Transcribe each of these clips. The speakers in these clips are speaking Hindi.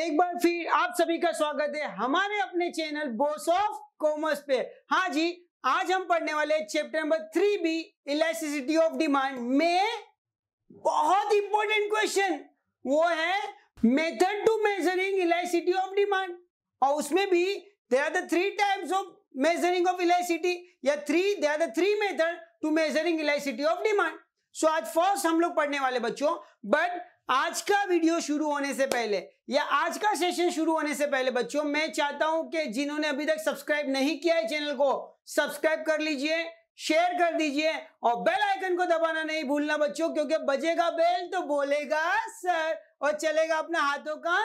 एक बार फिर आप सभी का स्वागत है हमारे अपने चैनल बोस ऑफ कॉमर्स पे हाँ जी आज हम पढ़ने वाले chapter number three B electricity of demand में बहुत इंपॉर्टेंट क्वेश्चन वो है method to measuring electricity of demand और उसमें भी there are the three types of measuring of electricity या three there are the three method to measuring electricity of demand so आज फर्स्ट हम लोग पढ़ने वाले बच्चों बट आज का वीडियो शुरू होने से पहले या आज का सेशन शुरू होने से पहले बच्चों मैं चाहता हूं कि जिन्होंने अभी तक सब्सक्राइब नहीं किया है चैनल को सब्सक्राइब कर लीजिए शेयर कर दीजिए और बेल आइकन को दबाना नहीं भूलना बच्चों क्योंकि बजेगा बेल तो बोलेगा सर और चलेगा अपना हाथों का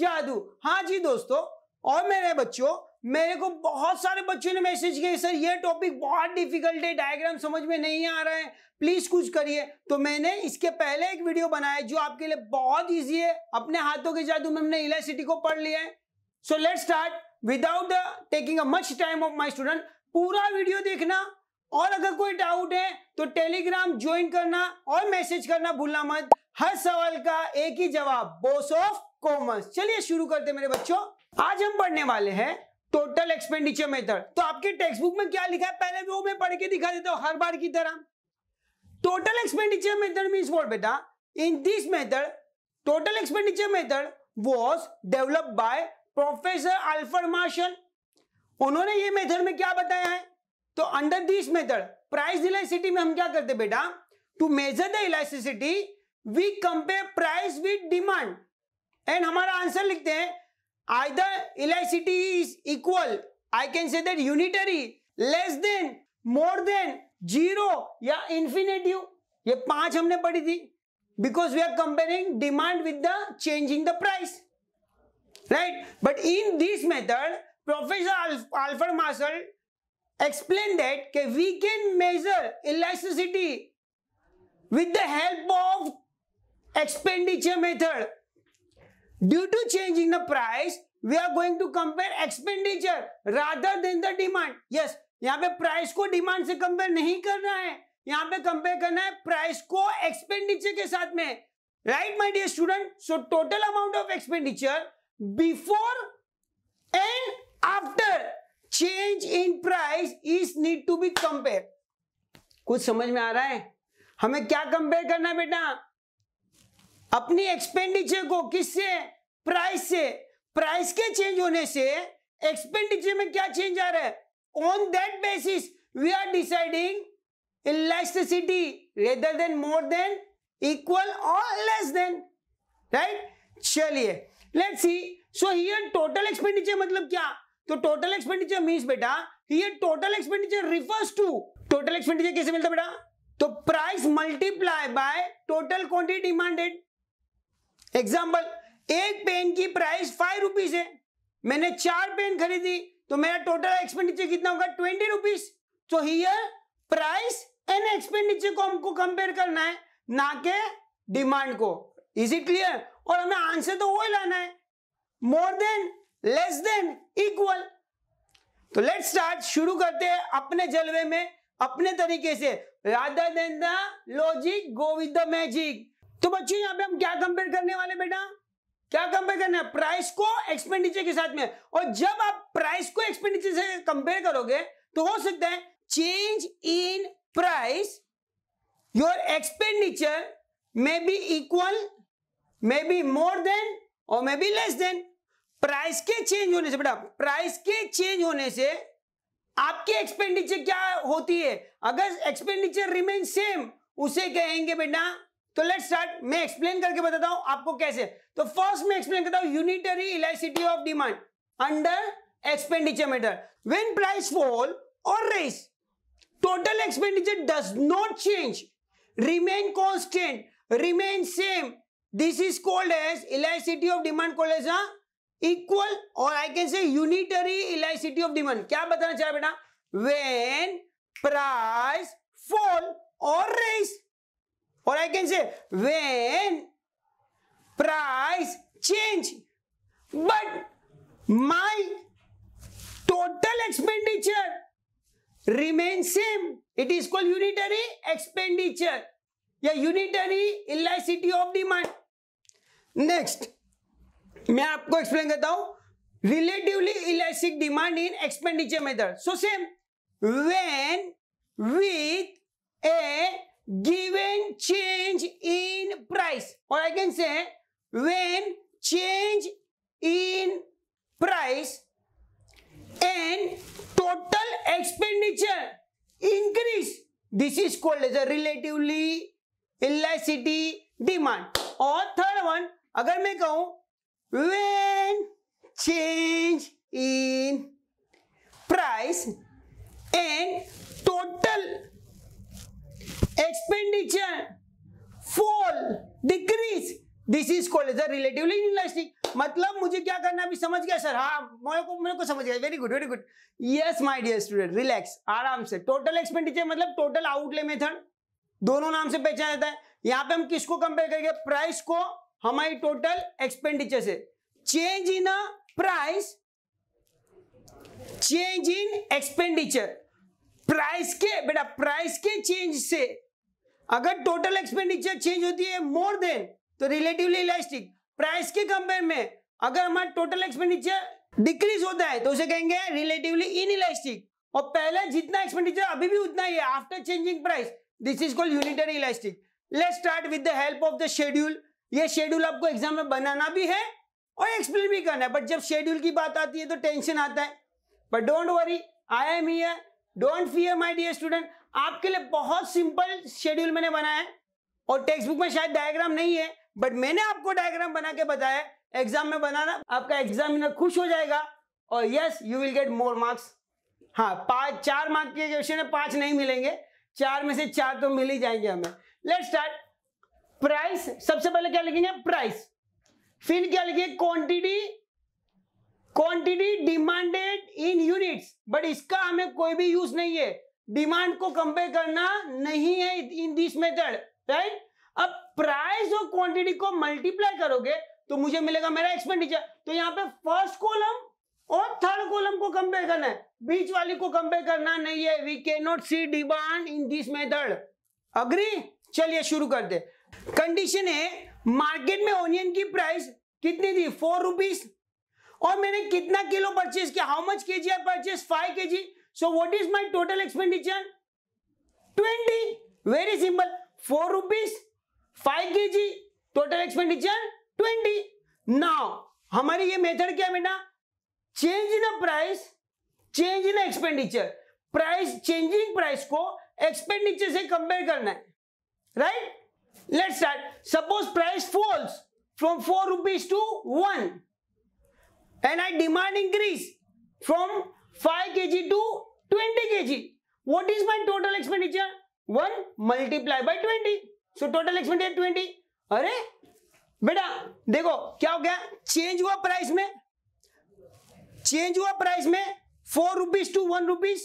जादू हाँ जी दोस्तों और मेरे बच्चों मेरे को बहुत सारे बच्चों ने मैसेज किया सर ये टॉपिक बहुत डिफिकल्ट है डायग्राम समझ में नहीं आ रहा है प्लीज कुछ करिए तो मैंने इसके पहले एक वीडियो बनाया जो आपके लिए बहुत इजी है अपने हाथों के जादू में हमने इलास्टिटी को पढ़ लिया है so let start without taking a much time of my student पूरा वीडियो देखना और अगर कोई डाउट है तो टेलीग्राम ज्वाइन करना और मैसेज करना भूलना मत हर सवाल का एक ही जवाब बोस ऑफ कॉमर्स चलिए शुरू करते मेरे बच्चों आज हम पढ़ने वाले हैं टोटल एक्सपेंडिचर मेथड तो आपके टेक्स्ट बुक में क्या लिखा है पहले वो मैं पढ़ के दिखा देता हूं हर बार की तरह total expenditure method mean what बेटा in this method total expenditure method was develop by professor अल्फर मार्शल उन्होंने ये मेथड में क्या बताया है तो under this method price elasticity में हम क्या करते बेटा to measure the elasticity we compare price with demand and हमारा आंसर लिखते हैं Either elasticity is equal, I can say that unitary, less than, more than, zero या infinitive. ये पांच हमने पढ़ी थी because we are comparing demand with the changing the price. Right? But in this method, Professor Alfred Marshall explained that we can measure elasticity with the help of expenditure method Due to changing the price, we are going to compare expenditure rather than the demand. Yes, यहाँ पे प्राइस को डिमांड से कंपेयर नहीं करना है यहाँ पे कंपेयर करना है प्राइस को एक्सपेंडिचर के साथ में right my dear student so total amount of expenditure before and after change in price is need to be compare कुछ समझ में आ रहा है हमें क्या कंपेयर करना है बेटा अपनी एक्सपेंडिचर को किससे प्राइस से प्राइस के चेंज होने से एक्सपेंडिचर में क्या चेंज आ रहा है on that basis we are deciding elasticity rather than more than equal और लेस देन राइट चलिए let's see so here total expenditure मतलब क्या तो टोटल एक्सपेंडिचर मींस बेटा here total expenditure refers to total expenditure कैसे मिलता बेटा तो price multiply by total quantity demanded example एक पेन की प्राइस फाइव रुपीज है मैंने चार पेन खरीदी तो मेरा टोटल एक्सपेंडिचर कितना होगा ट्वेंटी रुपीज तो हियर प्राइस एंड एक्सपेंडिचर को हमको कंपेयर करना है ना के डिमांड को इज इट क्लियर और हमें आंसर तो वो लाना है more than less than equal तो लेट स्टार्ट शुरू करते हैं अपने जलवे में अपने तरीके से rather than the logic go with the magic तो बच्चों यहाँ पे हम क्या कंपेयर करने वाले बेटा क्या कंपेयर करना है प्राइस को एक्सपेंडिचर के साथ में और जब आप प्राइस को एक्सपेंडिचर से कंपेयर करोगे तो हो सकता है change in price your expenditure may be equal may be more than और may be less than price के चेंज होने से बेटा प्राइस के चेंज होने से आपके एक्सपेंडिचर क्या होती है अगर एक्सपेंडिचर रिमेन सेम उसे कहेंगे बेटा तो लेट स्टार्ट मैं एक्सप्लेन करके बताता हूं आपको कैसे तो फर्स्ट मैं एक्सप्लेन करता हूं unitary elasticity of demand under expenditure method when price fall और rise total expenditure does not change remain constant remain same this is called as elasticity of demand called as equal और I can say unitary elasticity of demand क्या बताना चाहिए बेटा व्हेन प्राइस फॉल और rise Or I can say when price change but my total expenditure remains same. It is called unitary expenditure. या unitary elasticity of demand next मैं आपको एक्सप्लेन करता हूं relatively elastic demand in expenditure method so same when with a given change in price or I can say when change in price and total expenditure increase this is called as a relatively elasticity demand और थर्ड वन अगर मैं कहूं when change in price and total expenditure fall decrease this is called as relatively elastic मतलब मुझे क्या करना अभी समझ गया सर हाँ मेरे को मेरे को समझ गया very good very good yes my dear student relax आराम से टोटल एक्सपेंडिचर मतलब टोटल आउटले मेथड दोनों नाम से पहचाना जाता है यहां पे हम किसको कंपेयर करेंगे प्राइस को हमारी टोटल एक्सपेंडिचर से change in price change in expenditure price के बेटा प्राइस के चेंज से अगर टोटल एक्सपेंडिचर चेंज होती है मोर देन तो रिलेटिवली इलास्टिक प्राइस के कंपेयर में अगर हमारा टोटल एक्सपेंडिचर डिक्रीज होता है तो उसे कहेंगे रिलेटिवली इन इलास्टिक और पहले जितना एक्सपेंडिचर अभी भी उतना ही है after changing price this is called unitary elastic let start with the help of the schedule ये शेड्यूल आपको एग्जाम में बनाना भी है और एक्सप्लेन भी करना है बट जब शेड्यूल की बात आती है तो टेंशन आता है but don't worry I am here don't fear my dear student आपके लिए बहुत सिंपल शेड्यूल मैंने बनाया है और टेक्स्ट बुक में शायद डायग्राम नहीं है बट मैंने आपको डायग्राम बना के बताया एग्जाम में बनाना आपका एग्जामिनर खुश हो जाएगा और yes you will get more marks हाँ पाँच चार मार्क के क्वेश्चन है पांच नहीं मिलेंगे चार में से चार तो मिल ही जाएंगे हमें लेट स्टार्ट प्राइस सबसे पहले क्या लिखेंगे प्राइस फिर क्या लिखेंगे quantity quantity demanded in units but इसका हमें कोई भी यूज नहीं है डिमांड को कंपेयर करना नहीं है इन दिस मेथड राइट अब प्राइस और क्वांटिटी को मल्टीप्लाई करोगे तो मुझे मिलेगा मेरा एक्सपेंडिचर तो यहाँ पे फर्स्ट कॉलम और थर्ड कॉलम को कंपेयर करना है बीच वाली को कंपेयर करना नहीं है we can not see demand in this method agree चलिए शुरू कर दे कंडीशन है मार्केट में ऑनियन की प्राइस कितनी थी फोर रुपीज और मैंने कितना किलो परचेज किया how much K G are purchase five K G so what is my total expenditure twenty very simple four rupees five K G total expenditure twenty now हमारी ये मेथड क्या बेटा change in price change in expenditure price changing price को एक्सपेंडिचर से कंपेयर करना है right let's start suppose price falls from four rupees to one and I demand increase from 5 kg to 20 kg. What is my total expenditure? 1 multiply by 20. So total expenditure 20. अरे बेटा देखो क्या हो गया चेंज हुआ प्राइस में चेंज हुआ प्राइस में four rupees to one rupees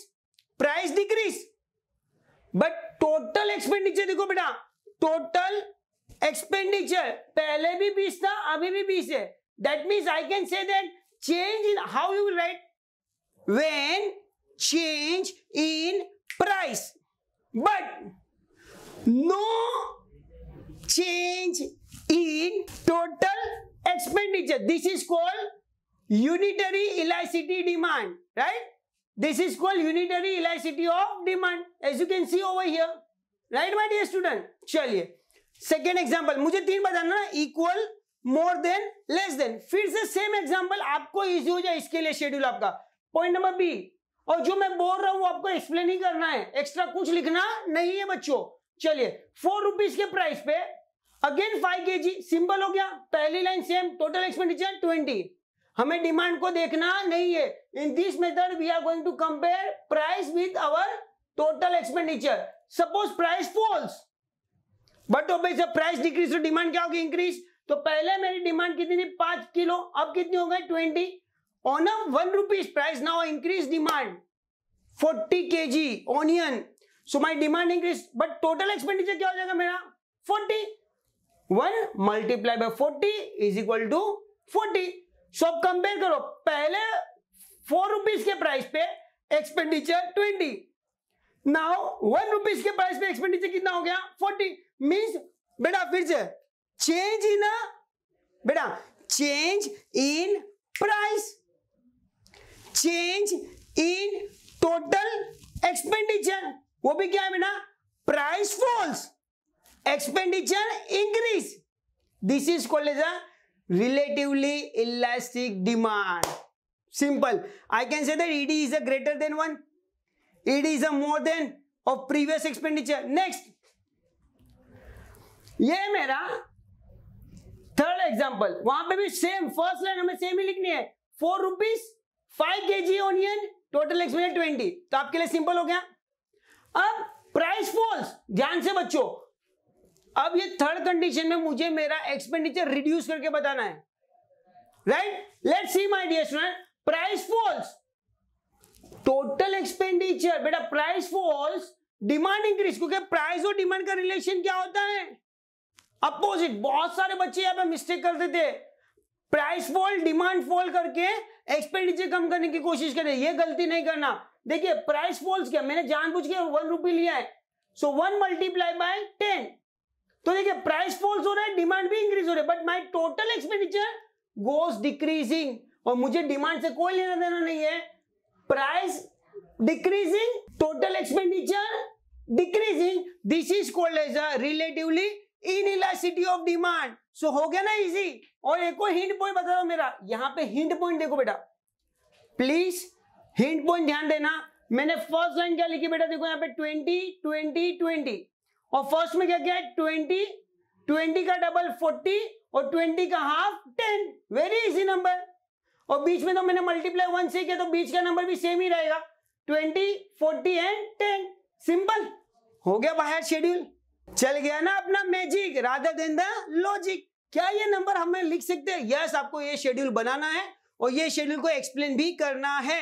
price decrease but total expenditure देखो बेटा टोटल एक्सपेंडिचर पहले भी बीस था अभी भी बीस है that means I can say that change in how you will write when change in price but no change in total expenditure this is called unitary elasticity demand right this is called unitary elasticity of demand as you can see over here right my dear student chaliye second example mujhe teen batana equal more than less than फिर से सेम एग्जाम्पल आपको इजी हो जाए इसके लिए शेड्यूल आपका पॉइंट नंबर बी और जो मैं बोल रहा हूं आपको एक्सप्लेन ही करना है एक्स्ट्रा कुछ लिखना नहीं है बच्चों चलिए फोर रुपीज के प्राइस पे again five K G simple हो गया पहली line same total expenditure twenty हमें डिमांड को देखना नहीं है in this method we are going to compare price with our total expenditure suppose price falls but price decrease तो डिमांड क्या होगी इंक्रीज तो पहले मेरी डिमांड कितनी थी पांच किलो अब कितनी हो गई twenty on a one rupees price now increase demand forty K G onion so my demand increase but total expenditure क्या हो जाएगा मेरा forty one multiply by forty is equal to forty so अब कंपेयर करो पहले फोर रुपीज के प्राइस पे expenditure twenty now one rupees के प्राइस पे एक्सपेंडिचर कितना हो गया फोर्टी मीन्स बेटा फिर से चेंज इन बेटा change in price change in total expenditure वो भी क्या है बेटा price falls expenditure increase this is called a relatively elastic demand simple I can say that that is a greater than one it is a more than of previous expenditure next ये मेरा थर्ड एग्जाम्पल वहां पे भी सेम फर्स्ट लाइन हमें सेम ही लिखनी है four rupees five K G onion total expense twenty तो आपके लिए सिंपल हो गया अब प्राइस फॉल्स ध्यान से बच्चों अब ये थर्ड कंडीशन में मुझे मेरा एक्सपेंडिचर रिड्यूस करके बताना है right let see my dear student price falls total expenditure बेटा प्राइस फॉल्स डिमांड इंक्रीज क्योंकि प्राइस और डिमांड का रिलेशन क्या होता है अपोजिट बहुत सारे बच्चे यहां पे मिस्टेक करते थे प्राइस फॉल डिमांड फॉल करके एक्सपेंडिचर कम करने की कोशिश करें ये गलती नहीं करना देखिए प्राइस फॉल्स क्या मैंने जानबूझ के वन रुपी लिया है so one multiply by ten तो देखिए प्राइस फॉल्स हो रहा है डिमांड भी इंक्रीज हो रहा है but my total expenditure goes decreasing और मुझे डिमांड से कोई लेना देना नहीं है price decreasing total expenditure decreasing this is called as a relatively inelasticity of demand so हो गया ना इजी और एक और हिंट पॉइंट बता दो मेरा यहां पे हिंट पॉइंट देखो बेटा प्लीज हिंट पॉइंट ध्यान देना मैंने फर्स्ट लाइन क्या लिखी बेटा देखो यहां पे 20 20 20 और फर्स्ट में क्या क्या है 20 20 का डबल 40 और 20 का हाफ 10 वेरी इजी नंबर और बीच में तो मैंने मल्टीप्लाई वन से किया तो बीच का नंबर भी सेम ही रहेगा twenty forty and ten simple हो गया बाहर शेड्यूल चल गया ना अपना मैजिक राधा देन लॉजिक क्या ये नंबर हमें लिख सकते हैं यस आपको ये शेड्यूल बनाना है और ये शेड्यूल को एक्सप्लेन भी करना है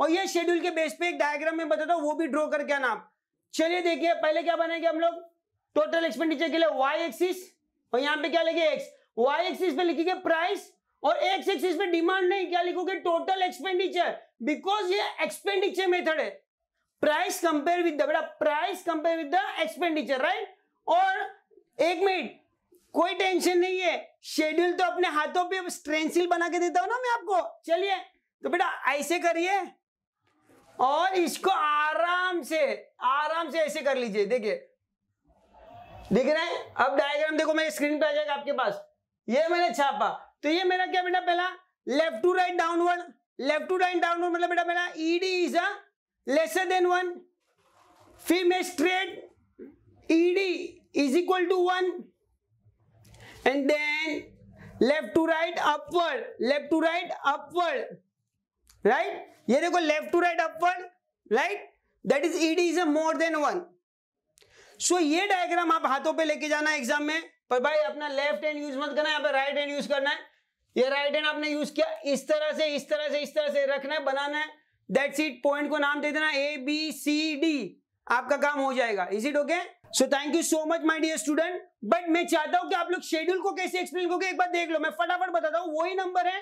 और ये शेड्यूल के बेस पे एक डायग्राम में बताता हूँ वो भी ड्रॉ करके आना आप चलिए देखिए पहले क्या बनाएंगे हम लोग टोटल एक्सपेंडिचर के लिए वाई एक्सिस और यहाँ पे क्या लिखे एक्स वाई एक्सिस पे लिखेंगे प्राइस और एक्स एक्सिस पे डिमांड नहीं क्या लिखोगे टोटल एक्सपेंडिचर बिकॉज ये एक्सपेंडिचर मेथड है प्राइस कंपेयर विद द बेटा price compare with the expenditure right और एक मिनट कोई टेंशन नहीं है शेड्यूल तो अपने हाथों पे स्ट्रेंसिल बना के देता हूं ना मैं आपको चलिए तो बेटा ऐसे करिए और इसको आराम से आराम से ऐसे कर लीजिए देखिए दिख रहे हैं अब डायग्राम देखो मेरे स्क्रीन पे आ जाएगा आपके पास ये मैंने छापा तो ये मेरा क्या बेटा पहला left to right downward left to right downward मतलब बेटा मेरा ED is a lesser than 1 female straight ed is equal to one and then left to right upward left to right upward right ये देखो left to right upward right that is ED is a more than one so ये डायग्राम आप हाथों पे लेके जाना है एग्जाम में पर भाई अपना लेफ्ट हैंड यूज मत करना है पे राइट हैंड यूज करना है ये राइट हैंड आपने यूज किया इस तरह से इस तरह से इस तरह से रखना है बनाना है दैट सीट पॉइंट को नाम दे देना ए बी सी डी आपका काम हो जाएगा is it okay so thank you so much my dear student but मैं चाहता हूं कि आप लोग शेड्यूल को कैसे एक्सप्लेन करोगे एक बार देख लो मैं फटाफट बताता हूँ वही नंबर है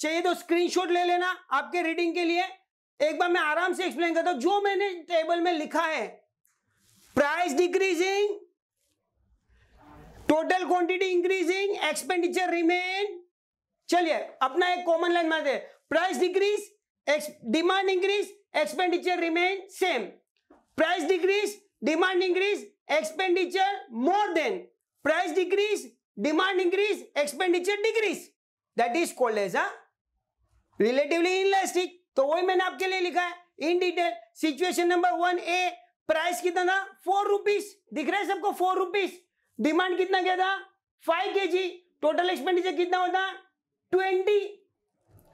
चाहिए तो स्क्रीनशॉट ले लेना आपके रीडिंग के लिए एक बार मैं आराम से एक्सप्लेन करता हूं जो मैंने टेबल में लिखा है price decreasing total quantity increasing expenditure remain चलिए अपना एक कॉमन लाइन मारते price decrease demand increase expenditure remain same price decrease demand increase expenditure more than price decrease demand increase expenditure decrease that is called as a relatively elastic तो वही मैंने आपके लिए लिखा है in detail situation number one A price कितना था फोर रुपीज दिख रहा है सबको फोर रुपीज डिमांड कितना क्या था five K G total expenditure कितना होता twenty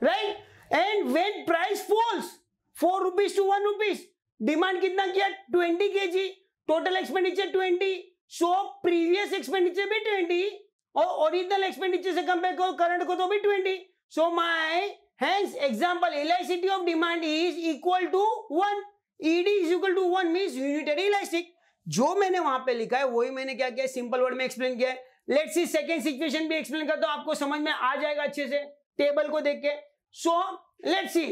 right and when price falls four rupees to one rupees demand कितना किया twenty K G total expenditure twenty so previous expenditure भी ट्वेंटी और ओरिजिनल एक्सपेंडिचर से कंपेयर करो करंट को तो भी twenty so my Hence, example elasticity of demand is equal to one ED is equal to one means unitary elastic. जो मैंने वहां पे लिखा है वही मैंने क्या किया सिंपल वर्ड में एक्सप्लेन किया है लेट्स सी सेकंड सिचुएशन भी एक्सप्लेन करता तो हूं आपको समझ में आ जाएगा अच्छे से टेबल को देख के so let's see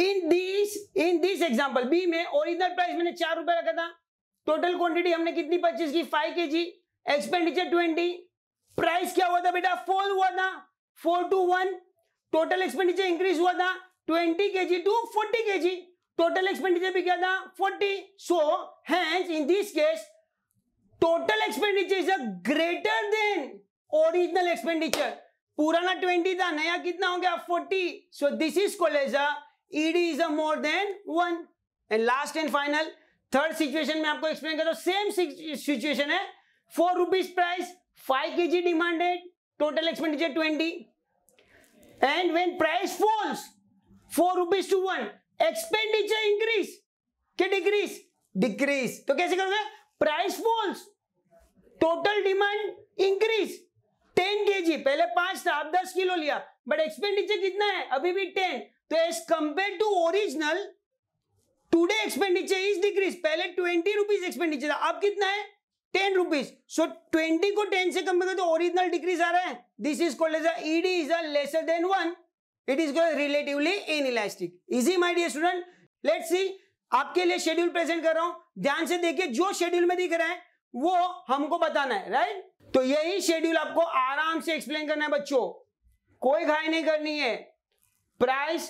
in this in this example B में ओरिजिनल प्राइस मैंने चार रुपए रखा था टोटल क्वांटिटी हमने कितनी परचेज की फाइव के जी एक्सपेंडिचर ट्वेंटी प्राइस क्या हुआ था बेटा फोर हुआ था four to one total expenditure increase हुआ था twenty K ji to forty K G total expenditure भी क्या था forty so hence in this case total expenditure is a greater than original expenditure पुराना ट्वेंटी था नया कितना हो गया forty so this is called as ED is a more than one and last and final third situation में आपको एक्सप्लेन करता हूं सेम सिचुएशन है four rupees price five K G demanded total expenditure twenty and when price falls four rupees to one expenditure increase के डिक्रीज डिक्रीज तो कैसे करोगे price falls total demand increase ten K G पहले पांच था अब दस किलो लिया बट एक्सपेंडिचर कितना है अभी भी टेन तो as compare to original today expenditure is decrease पहले ट्वेंटी रुपीज एक्सपेंडिचर था अब कितना है टेन रुपीज सो ट्वेंटी को टेन से कंपेयर तो ओरिजिनल डिक्रीज आ रहा है this is called as ED is lesser than one it is relatively inelastic easy my dear student let see आपके लिए शेड्यूल प्रेजेंट कर रहा हूं ध्यान से देखिए जो शेड्यूल में दिख रहा है वो हमको बताना है राइट right? तो यही शेड्यूल आपको आराम से एक्सप्लेन करना है बच्चों कोई घाई नहीं करनी है price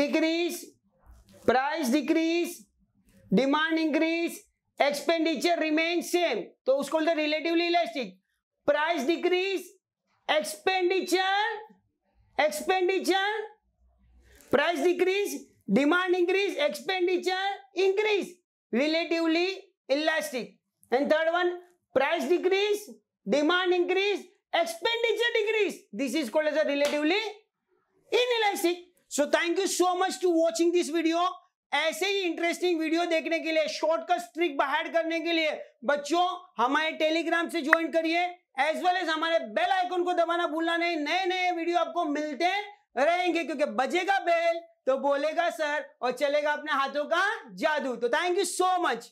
decrease price decrease demand increase expenditure remain same तो उसको बोलते relatively elastic price decrease expenditure expenditure price decrease demand increase expenditure increase relatively elastic and third one price decrease demand increase, expenditure decrease. This is called as a relatively inelastic. So thank you so much to watching this video. ऐसे ही इंटरेस्टिंग वीडियो देखने के लिए शॉर्टकट ट्रिक बाहर करने के लिए बच्चों हमारे टेलीग्राम से ज्वाइन करिए एज वेल एज हमारे बेल आइकन को दबाना भूलना नहीं नए नए वीडियो आपको मिलते रहेंगे क्योंकि बजेगा बेल तो बोलेगा सर और चलेगा अपने हाथों का जादू तो थैंक यू सो मच